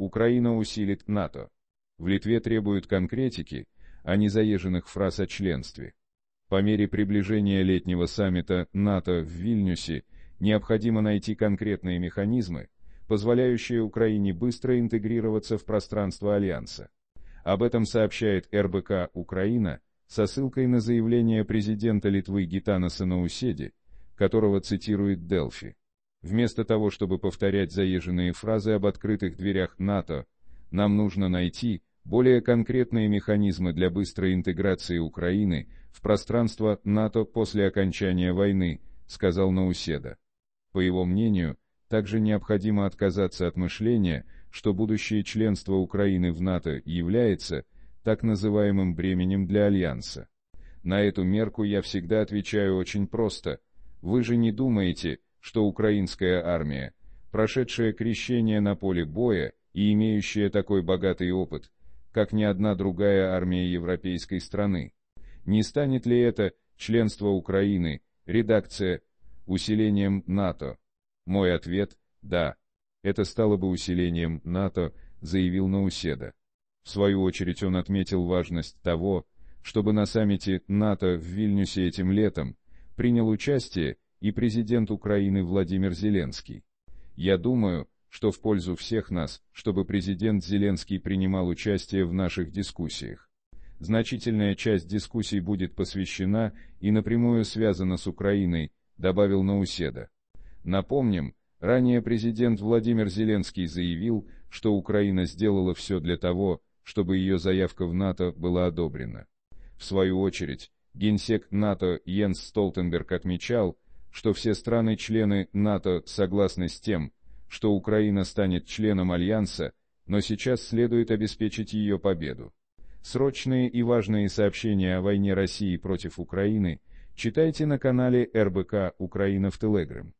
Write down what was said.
Украина усилит НАТО. В Литве требуют конкретики, а не заезженных фраз о членстве. По мере приближения летнего саммита НАТО в Вильнюсе необходимо найти конкретные механизмы, позволяющие Украине быстро интегрироваться в пространство Альянса. Об этом сообщает РБК «Украина» со ссылкой на заявление президента Литвы Гитана Санауседи, которого цитирует Делфи. Вместо того, чтобы повторять заезженные фразы об открытых дверях НАТО, нам нужно найти более конкретные механизмы для быстрой интеграции Украины в пространство НАТО после окончания войны, сказал Науседа. По его мнению, также необходимо отказаться от мышления, что будущее членство Украины в НАТО является так называемым бременем для Альянса. На эту мерку я всегда отвечаю очень просто. Вы же не думаете, что украинская армия, прошедшая крещение на поле боя и имеющая такой богатый опыт, как ни одна другая армия европейской страны. Не станет ли это членство Украины, редакция, усилением НАТО? Мой ответ – да. Это стало бы усилением НАТО, заявил Науседа. В свою очередь он отметил важность того, чтобы на саммите НАТО в Вильнюсе этим летом принял участие и президент Украины Владимир Зеленский. Я думаю, что в пользу всех нас, чтобы президент Зеленский принимал участие в наших дискуссиях. Значительная часть дискуссий будет посвящена и напрямую связана с Украиной, добавил Науседа. Напомним, ранее президент Владимир Зеленский заявил, что Украина сделала все для того, чтобы ее заявка в НАТО была одобрена. В свою очередь, генсек НАТО Йенс Столтенберг отмечал, что все страны-члены НАТО согласны с тем, что Украина станет членом Альянса, но сейчас следует обеспечить ее победу. Срочные и важные сообщения о войне России против Украины читайте на канале РБК «Украина» в Телеграм.